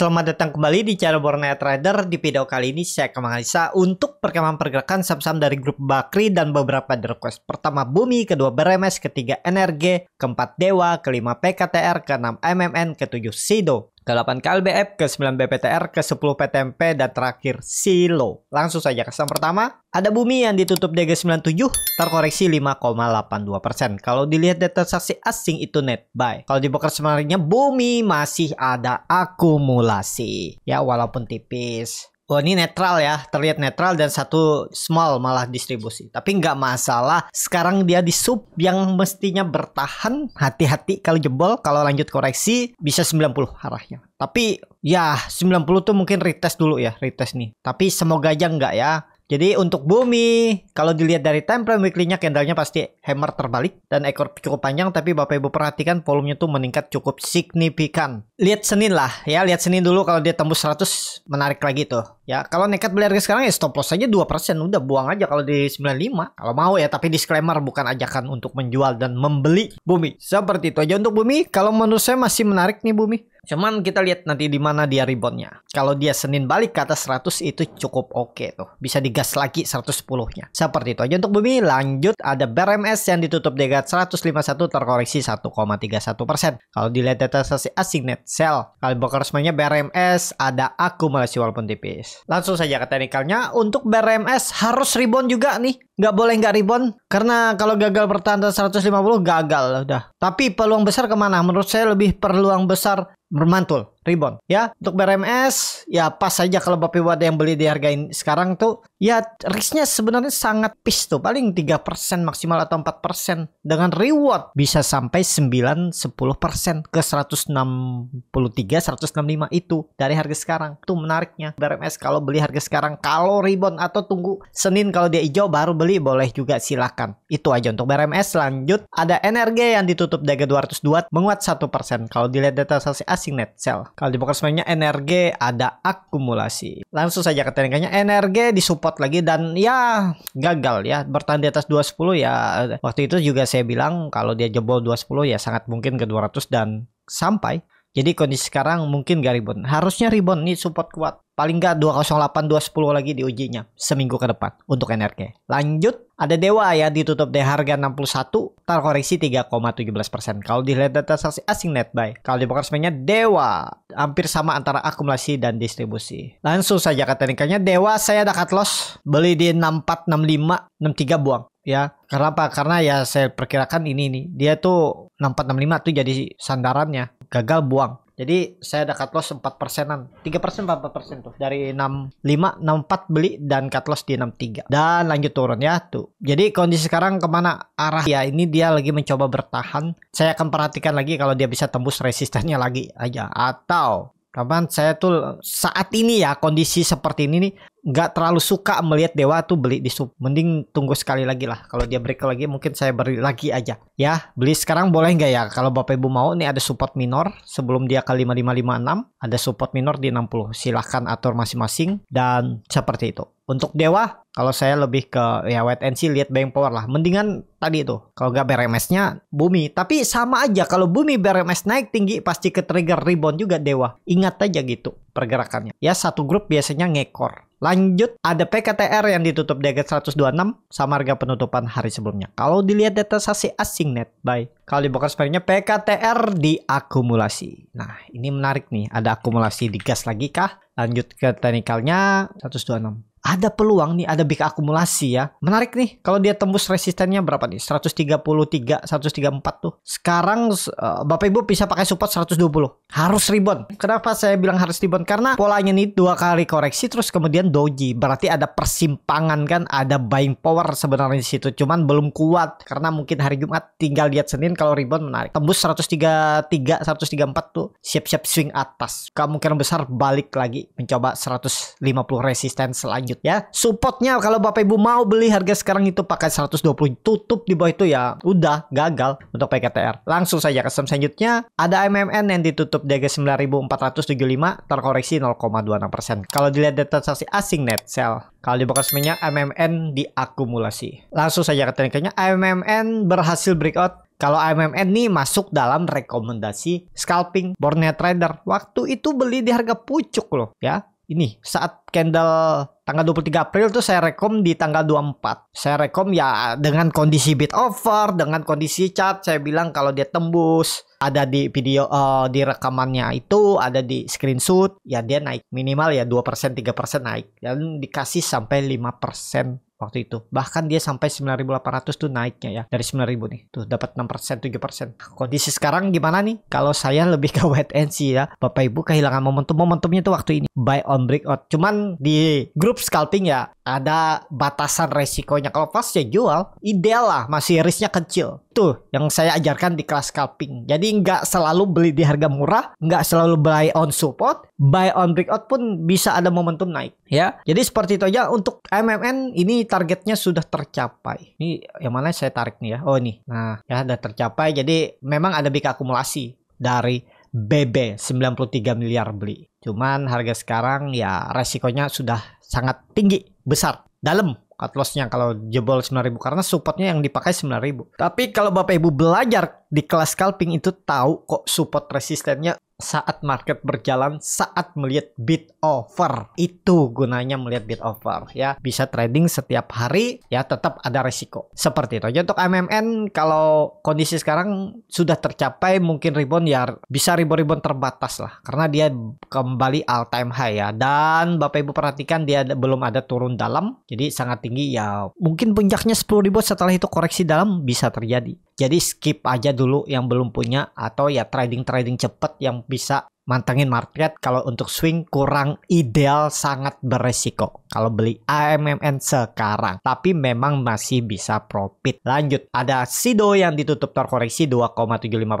Selamat datang kembali di channel Borneo Trader. Di video kali ini saya akan menganalisa untuk perkembangan pergerakan saham-saham dari grup Bakri dan beberapa the request. Pertama Bumi, kedua Beremes, ketiga NRG, keempat Dewa, kelima PKTR, keenam MMN, ketujuh Sido ke-8 KLBF, ke-9 BPTR, ke-10 PTMP, dan terakhir silo. Langsung saja kesan pertama, ada bumi yang ditutup di 97 terkoreksi 5,82%. Kalau dilihat dari transaksi asing itu net buy. Kalau di sebenarnya bumi masih ada akumulasi. Ya walaupun tipis oh ini netral ya terlihat netral dan satu small malah distribusi tapi nggak masalah sekarang dia di sub yang mestinya bertahan hati-hati kalau jebol kalau lanjut koreksi bisa 90 arahnya tapi ya 90 tuh mungkin retest dulu ya retest nih tapi semoga aja nggak ya jadi untuk bumi, kalau dilihat dari time frame weekly-nya candle-nya pasti hammer terbalik dan ekor cukup panjang tapi Bapak Ibu perhatikan volumenya tuh meningkat cukup signifikan lihat Senin lah ya lihat Senin dulu kalau dia tembus 100 menarik lagi tuh ya kalau nekat beli harga sekarang ya stop loss aja 2% udah buang aja kalau di 95 kalau mau ya tapi disclaimer bukan ajakan untuk menjual dan membeli bumi seperti itu aja untuk bumi kalau menurut saya masih menarik nih bumi Cuman kita lihat nanti di mana dia reboundnya. Kalau dia Senin balik ke atas 100 itu cukup oke okay tuh. Bisa digas lagi 110-nya. Seperti itu aja untuk bumi. Lanjut ada BRMS yang ditutup dekat 151 terkoreksi 1,31%. Kalau dilihat data asing net Excel. Albuquerque-nya BRMS ada akumulasi walaupun tipis. Langsung saja ke teknikalnya. Untuk BRMS harus rebound juga nih. Nggak boleh nggak rebound. Karena kalau gagal bertahan 150 gagal udah. Tapi peluang besar kemana? Menurut saya lebih peluang besar bermantul rebound. Ya, untuk BRMS ya pas saja kalau Bapak Ibu ada yang beli di harga ini sekarang tuh ya risknya sebenarnya sangat pis tuh paling 3% maksimal atau 4% dengan reward bisa sampai 9 10% ke 163 165 itu dari harga sekarang. tuh menariknya BRMS kalau beli harga sekarang kalau rebound atau tunggu Senin kalau dia hijau baru beli boleh juga silakan. Itu aja untuk BRMS lanjut ada energi yang ditutup dari 202 menguat 1% kalau dilihat data asing net sell. Kalau di poker sebenarnya energi ada akumulasi. Langsung saja ke teknikanya energi disupport lagi dan ya gagal ya bertahan di atas 210 ya eh, waktu itu juga saya bilang kalau dia jebol 210 ya sangat mungkin ke 200 dan sampai. Jadi kondisi sekarang mungkin gak rebound. Harusnya rebound ini support kuat. Paling gak 208 210 lagi di diujinya seminggu ke depan untuk energi. Lanjut ada Dewa ya ditutup di harga 61 terkoreksi 3,17%. Kalau dilihat data saksi asing net buy, kalau dibakar semuanya Dewa, hampir sama antara akumulasi dan distribusi. Langsung saja ke teknikalnya, Dewa saya ada cut loss, beli di 65, 63 buang ya. Kenapa? Karena ya saya perkirakan ini nih. Dia tuh 6465 tuh jadi sandarannya. Gagal buang. Jadi saya ada cut loss 4 persenan, 3 persen 4 persen tuh dari 65 64 beli dan cut loss di 63 dan lanjut turun ya tuh. Jadi kondisi sekarang kemana arah ya ini dia lagi mencoba bertahan. Saya akan perhatikan lagi kalau dia bisa tembus resistennya lagi aja atau Kapan saya tuh saat ini ya kondisi seperti ini nih nggak terlalu suka melihat Dewa tuh beli di sub. Mending tunggu sekali lagi lah. Kalau dia break lagi mungkin saya beri lagi aja. Ya, beli sekarang boleh nggak ya? Kalau Bapak Ibu mau nih ada support minor sebelum dia ke 5556, ada support minor di 60. Silahkan atur masing-masing dan seperti itu. Untuk Dewa, kalau saya lebih ke ya wait and see, lihat bank power lah. Mendingan tadi itu, kalau nggak BRMS-nya bumi. Tapi sama aja, kalau bumi BRMS naik tinggi, pasti ke trigger rebound juga Dewa. Ingat aja gitu pergerakannya. Ya, satu grup biasanya ngekor. Lanjut, ada PKTR yang ditutup di harga 126 sama harga penutupan hari sebelumnya. Kalau dilihat data sasi asing net buy, kalau di sebenarnya PKTR diakumulasi. Nah, ini menarik nih, ada akumulasi di gas lagi kah? Lanjut ke teknikalnya 126 ada peluang nih ada big akumulasi ya. Menarik nih kalau dia tembus resistennya berapa nih? 133, 134 tuh. Sekarang uh, Bapak Ibu bisa pakai support 120. Harus rebound. Kenapa saya bilang harus rebound? Karena polanya nih dua kali koreksi terus kemudian doji. Berarti ada persimpangan kan, ada buying power sebenarnya di situ. Cuman belum kuat karena mungkin hari Jumat tinggal lihat Senin kalau rebound menarik. Tembus 133, 134 tuh siap-siap swing atas. Kemungkinan besar balik lagi mencoba 150 resisten selanjutnya lanjut ya. Supportnya kalau Bapak Ibu mau beli harga sekarang itu pakai 120 tutup di bawah itu ya udah gagal untuk PKTR. Langsung saja ke selanjutnya ada MMN yang ditutup di harga 9475 terkoreksi 0,26%. Kalau dilihat dari transaksi asing net sell kalau di bekas minyak MMN diakumulasi. Langsung saja ke tekniknya MMN berhasil breakout kalau MMN ini masuk dalam rekomendasi scalping Borneo Trader. Waktu itu beli di harga pucuk loh ya. Ini saat candle tanggal 23 April tuh saya rekom di tanggal 24. Saya rekom ya dengan kondisi bid over, dengan kondisi chat saya bilang kalau dia tembus ada di video uh, di rekamannya itu ada di screenshot ya dia naik minimal ya 2% 3% naik dan dikasih sampai 5% waktu itu. Bahkan dia sampai 9.800 tuh naiknya ya dari 9.000 nih. Tuh dapat 6% 7%. Kondisi sekarang gimana nih? Kalau saya lebih ke wait and see ya. Bapak Ibu kehilangan momentum momentumnya tuh waktu ini. Buy on breakout. Cuman di grup scalping ya ada batasan resikonya. Kalau pas ya jual, ideal lah masih risknya kecil. Tuh yang saya ajarkan di kelas scalping. Jadi nggak selalu beli di harga murah, nggak selalu buy on support, buy on breakout pun bisa ada momentum naik ya. Jadi seperti itu aja untuk MMN ini targetnya sudah tercapai. Ini yang mana saya tarik nih ya. Oh ini, Nah, ya sudah tercapai. Jadi memang ada big akumulasi dari BB 93 miliar beli. Cuman harga sekarang ya resikonya sudah sangat tinggi, besar dalam atlosnya kalau jebol 9000 karena supportnya yang dipakai 9000. Tapi kalau Bapak Ibu belajar di kelas scalping itu tahu kok support resistennya saat market berjalan saat melihat bid over itu gunanya melihat bid over ya bisa trading setiap hari ya tetap ada resiko seperti itu aja untuk MMN kalau kondisi sekarang sudah tercapai mungkin rebound ya bisa rebound-rebound terbatas lah karena dia kembali all time high ya dan Bapak Ibu perhatikan dia belum ada turun dalam jadi sangat tinggi ya mungkin puncaknya 10 ribu setelah itu koreksi dalam bisa terjadi jadi skip aja dulu yang belum punya atau ya trading-trading cepet yang bisa mantengin market kalau untuk swing kurang ideal sangat beresiko kalau beli AMMN sekarang tapi memang masih bisa profit lanjut ada Sido yang ditutup terkoreksi 2,75%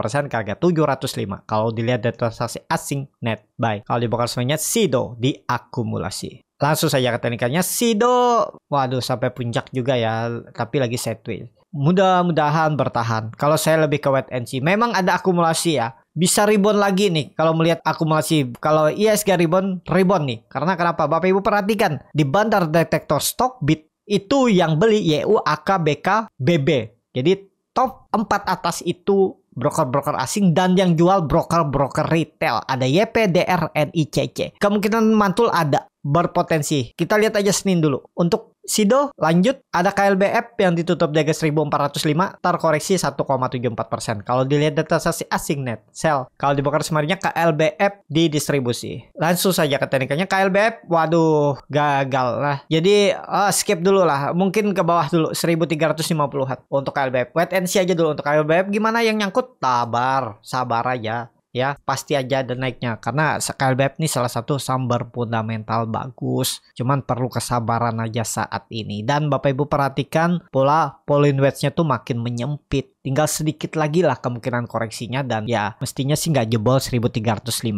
persen harga 705 kalau dilihat dari transaksi asing net buy kalau dibongkar semuanya Sido diakumulasi langsung saja ke teknikannya Sido waduh sampai puncak juga ya tapi lagi sideways mudah-mudahan bertahan. Kalau saya lebih ke wait and see. Memang ada akumulasi ya. Bisa rebound lagi nih kalau melihat akumulasi. Kalau ISG rebound, rebound nih. Karena kenapa? Bapak Ibu perhatikan di bandar detektor bit itu yang beli YU, AK, BK, BB. Jadi top 4 atas itu broker-broker asing dan yang jual broker-broker retail. Ada YP, DR, NICC. Kemungkinan mantul ada berpotensi. Kita lihat aja Senin dulu. Untuk Sido lanjut ada KLBF yang ditutup di 1405 terkoreksi 1,74%. Kalau dilihat data sasi asing net sell. Kalau dibakar semarinya KLBF di distribusi. Langsung saja ke teknikalnya KLBF waduh gagal lah. Jadi uh, skip dulu lah. Mungkin ke bawah dulu 1350 hat untuk KLBF. Wait and see aja dulu untuk KLBF gimana yang nyangkut? Tabar, sabar aja ya pasti aja ada naiknya karena scalp ini salah satu sumber fundamental bagus cuman perlu kesabaran aja saat ini dan Bapak Ibu perhatikan pola Pauline wedge-nya tuh makin menyempit tinggal sedikit lagi lah kemungkinan koreksinya dan ya mestinya sih nggak jebol 1350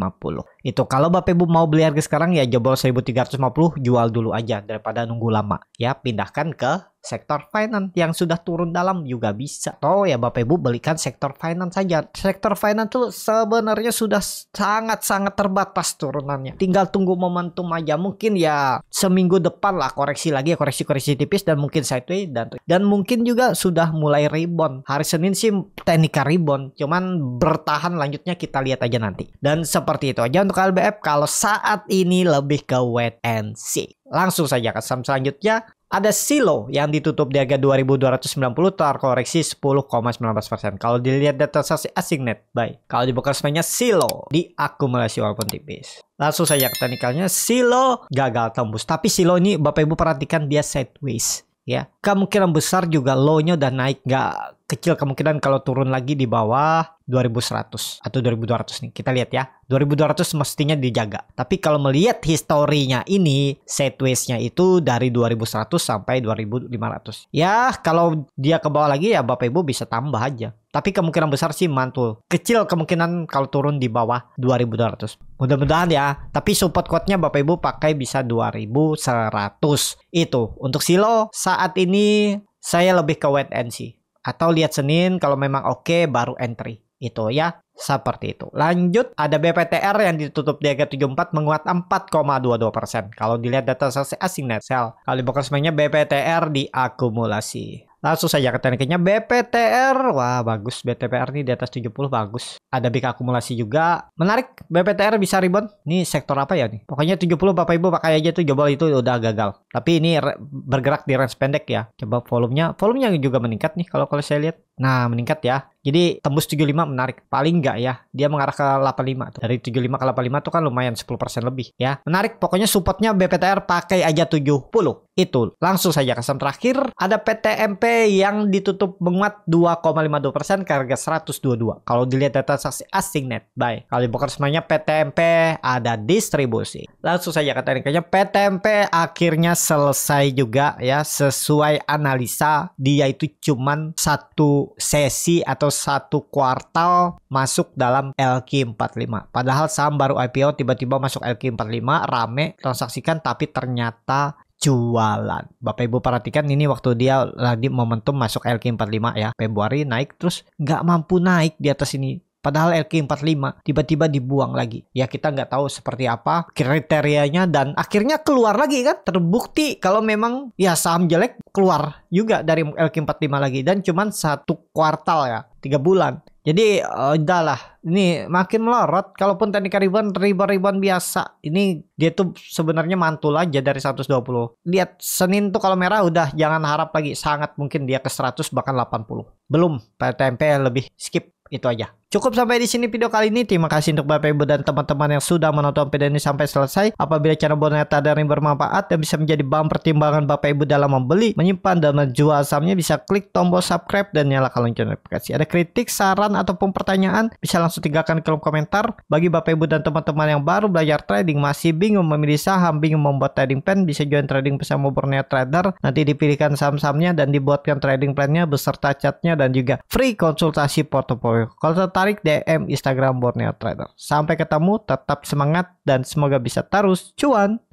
itu kalau bapak ibu mau beli harga sekarang ya jebol 1350 jual dulu aja daripada nunggu lama ya pindahkan ke sektor finance yang sudah turun dalam juga bisa. toh ya Bapak Ibu belikan sektor finance saja. Sektor finance tuh sebenarnya sudah sangat-sangat terbatas turunannya. Tinggal tunggu momentum aja. Mungkin ya seminggu depan lah koreksi lagi ya koreksi-koreksi tipis dan mungkin sideways dan dan mungkin juga sudah mulai rebound. Hari Senin sih teknika rebound. Cuman bertahan lanjutnya kita lihat aja nanti. Dan seperti itu aja untuk LBF kalau saat ini lebih ke wait and see. Langsung saja ke saham selanjutnya ada Silo yang ditutup di harga 2.290 terkoreksi 10,19%. Kalau dilihat data transaksi asing net, baik. Kalau di broker semuanya Silo diakumulasi walaupun tipis. Langsung saja ke teknikalnya, Silo gagal tembus. Tapi Silo ini Bapak Ibu perhatikan dia sideways ya kemungkinan besar juga low-nya udah naik nggak kecil kemungkinan kalau turun lagi di bawah 2100 atau 2200 nih kita lihat ya 2200 mestinya dijaga tapi kalau melihat historinya ini sideways-nya itu dari 2100 sampai 2500 ya kalau dia ke bawah lagi ya Bapak Ibu bisa tambah aja tapi kemungkinan besar sih mantul kecil kemungkinan kalau turun di bawah 2200 mudah-mudahan ya tapi support kuatnya Bapak Ibu pakai bisa 2100 itu untuk silo saat ini ini saya lebih ke wait and see atau lihat Senin kalau memang oke okay, baru entry itu ya seperti itu. Lanjut ada BPTR yang ditutup di harga 74 menguat 4,22%. Kalau dilihat data sales asing net sell, kali di BPTR diakumulasi. Langsung saja ke tekniknya BPTR. Wah, bagus BTPR ini di atas 70 bagus. Ada big akumulasi juga. Menarik BPTR bisa rebound. nih sektor apa ya nih? Pokoknya 70 Bapak Ibu pakai aja tuh jebol itu udah gagal. Tapi ini bergerak di range pendek ya. Coba volumenya, volumenya juga meningkat nih kalau kalau saya lihat. Nah, meningkat ya. Jadi tembus 75 menarik. Paling enggak ya, dia mengarah ke 85 tuh. Dari 75 ke 85 tuh kan lumayan 10% lebih ya. Menarik, pokoknya supportnya BPTR pakai aja 70. Itu langsung saja ke saham terakhir ada PTMP yang ditutup menguat 2,52% ke harga 122. Kalau dilihat data transaksi asing net buy. Kalau dibuka semuanya PTMP ada distribusi. Langsung saja ke kayaknya PTMP akhirnya selesai juga ya sesuai analisa dia itu cuman satu sesi atau satu kuartal masuk dalam LQ45. Padahal saham baru IPO tiba-tiba masuk LQ45, rame, transaksikan tapi ternyata jualan. Bapak Ibu perhatikan ini waktu dia lagi momentum masuk LQ45 ya. Februari naik terus nggak mampu naik di atas ini. Padahal LQ45 tiba-tiba dibuang lagi. Ya kita nggak tahu seperti apa kriterianya dan akhirnya keluar lagi kan. Terbukti kalau memang ya saham jelek keluar juga dari LQ45 lagi. Dan cuman satu kuartal ya, tiga bulan. Jadi uh, udahlah, ini makin melorot. Kalaupun teknik ribuan, ribuan ribuan biasa. Ini dia tuh sebenarnya mantul aja dari 120. Lihat Senin tuh kalau merah udah jangan harap lagi. Sangat mungkin dia ke 100 bahkan 80. Belum, PTMP lebih skip itu aja. Cukup sampai di sini video kali ini. Terima kasih untuk Bapak Ibu dan teman-teman yang sudah menonton video ini sampai selesai. Apabila channel Boneta ada yang bermanfaat dan bisa menjadi bahan pertimbangan Bapak Ibu dalam membeli, menyimpan dan menjual sahamnya bisa klik tombol subscribe dan nyalakan lonceng notifikasi. Ada kritik, saran ataupun pertanyaan bisa langsung tinggalkan di kolom komentar. Bagi Bapak Ibu dan teman-teman yang baru belajar trading masih bingung memilih saham, bingung membuat trading plan, bisa join trading bersama Borneo Trader. Nanti dipilihkan saham-sahamnya dan dibuatkan trading plannya beserta catnya dan juga free konsultasi portofolio. Kalau tarik DM Instagram Borneo Trader. Sampai ketemu, tetap semangat dan semoga bisa terus cuan.